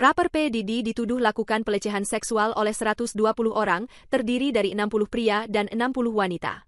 Rapper P. Didi dituduh lakukan pelecehan seksual oleh 120 orang, terdiri dari 60 pria dan 60 wanita.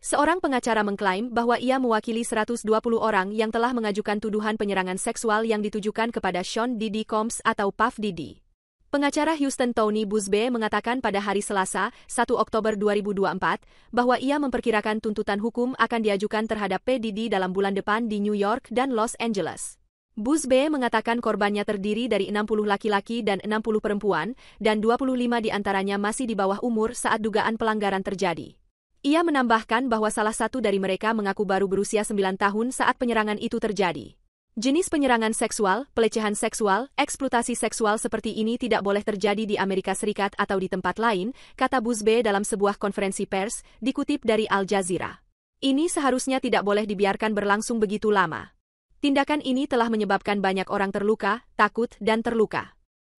Seorang pengacara mengklaim bahwa ia mewakili 120 orang yang telah mengajukan tuduhan penyerangan seksual yang ditujukan kepada Sean Didi Combs atau Puff Didi. Pengacara Houston Tony Busbe mengatakan pada hari Selasa, 1 Oktober 2024, bahwa ia memperkirakan tuntutan hukum akan diajukan terhadap P. Didi dalam bulan depan di New York dan Los Angeles. Bus B mengatakan korbannya terdiri dari 60 laki-laki dan 60 perempuan, dan 25 di antaranya masih di bawah umur saat dugaan pelanggaran terjadi. Ia menambahkan bahwa salah satu dari mereka mengaku baru berusia 9 tahun saat penyerangan itu terjadi. Jenis penyerangan seksual, pelecehan seksual, eksploitasi seksual seperti ini tidak boleh terjadi di Amerika Serikat atau di tempat lain, kata Bus dalam sebuah konferensi pers, dikutip dari Al Jazeera. Ini seharusnya tidak boleh dibiarkan berlangsung begitu lama. Tindakan ini telah menyebabkan banyak orang terluka, takut, dan terluka.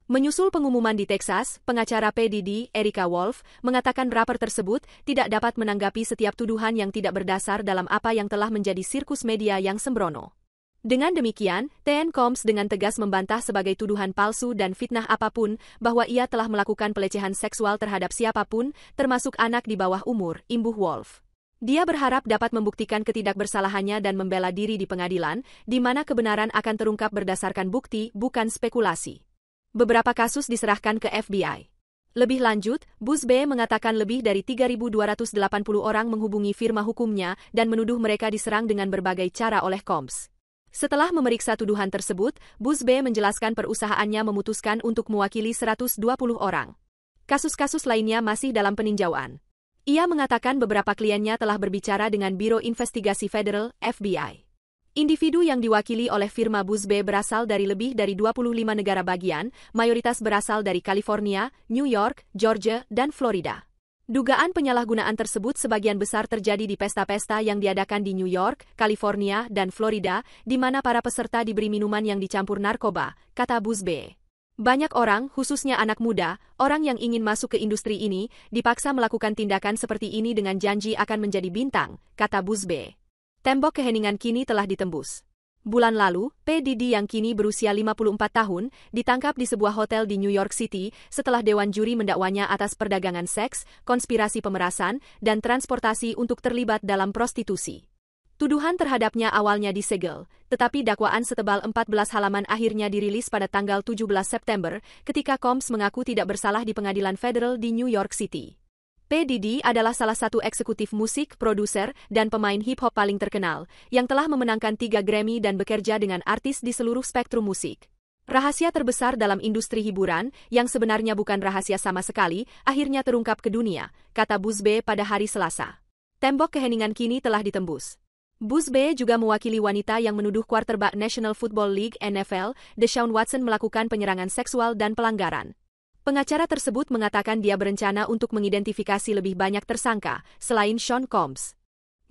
Menyusul pengumuman di Texas, pengacara PDD, Erika Wolf, mengatakan rapper tersebut tidak dapat menanggapi setiap tuduhan yang tidak berdasar dalam apa yang telah menjadi sirkus media yang sembrono. Dengan demikian, TN Combs dengan tegas membantah sebagai tuduhan palsu dan fitnah apapun bahwa ia telah melakukan pelecehan seksual terhadap siapapun, termasuk anak di bawah umur, imbuh Wolf. Dia berharap dapat membuktikan ketidakbersalahannya dan membela diri di pengadilan, di mana kebenaran akan terungkap berdasarkan bukti, bukan spekulasi. Beberapa kasus diserahkan ke FBI. Lebih lanjut, Busbe mengatakan lebih dari 3.280 orang menghubungi firma hukumnya dan menuduh mereka diserang dengan berbagai cara oleh Combs. Setelah memeriksa tuduhan tersebut, Busbe menjelaskan perusahaannya memutuskan untuk mewakili 120 orang. Kasus-kasus lainnya masih dalam peninjauan. Ia mengatakan beberapa kliennya telah berbicara dengan Biro Investigasi Federal, FBI. Individu yang diwakili oleh firma Busbe berasal dari lebih dari 25 negara bagian, mayoritas berasal dari California, New York, Georgia, dan Florida. Dugaan penyalahgunaan tersebut sebagian besar terjadi di pesta-pesta yang diadakan di New York, California, dan Florida, di mana para peserta diberi minuman yang dicampur narkoba, kata Busbe. Banyak orang, khususnya anak muda, orang yang ingin masuk ke industri ini, dipaksa melakukan tindakan seperti ini dengan janji akan menjadi bintang, kata Buzbe. Tembok keheningan kini telah ditembus. Bulan lalu, P. Didi yang kini berusia 54 tahun, ditangkap di sebuah hotel di New York City setelah Dewan Juri mendakwanya atas perdagangan seks, konspirasi pemerasan, dan transportasi untuk terlibat dalam prostitusi. Tuduhan terhadapnya awalnya disegel, tetapi dakwaan setebal 14 halaman akhirnya dirilis pada tanggal 17 September ketika Combs mengaku tidak bersalah di pengadilan federal di New York City. P. Diddy adalah salah satu eksekutif musik, produser, dan pemain hip-hop paling terkenal, yang telah memenangkan tiga Grammy dan bekerja dengan artis di seluruh spektrum musik. Rahasia terbesar dalam industri hiburan, yang sebenarnya bukan rahasia sama sekali, akhirnya terungkap ke dunia, kata Buzbe pada hari Selasa. Tembok keheningan kini telah ditembus. Bus B juga mewakili wanita yang menuduh quarterback National Football League NFL, Deshaun Watson melakukan penyerangan seksual dan pelanggaran. Pengacara tersebut mengatakan dia berencana untuk mengidentifikasi lebih banyak tersangka, selain Sean Combs.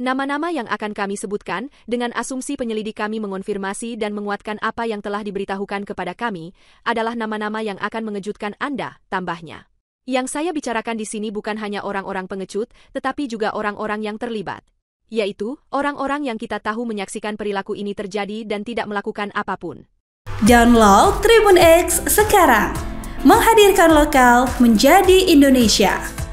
Nama-nama yang akan kami sebutkan, dengan asumsi penyelidik kami mengonfirmasi dan menguatkan apa yang telah diberitahukan kepada kami, adalah nama-nama yang akan mengejutkan Anda, tambahnya. Yang saya bicarakan di sini bukan hanya orang-orang pengecut, tetapi juga orang-orang yang terlibat yaitu orang-orang yang kita tahu menyaksikan perilaku ini terjadi dan tidak melakukan apapun. Download Tribun X sekarang, menghadirkan lokal menjadi Indonesia.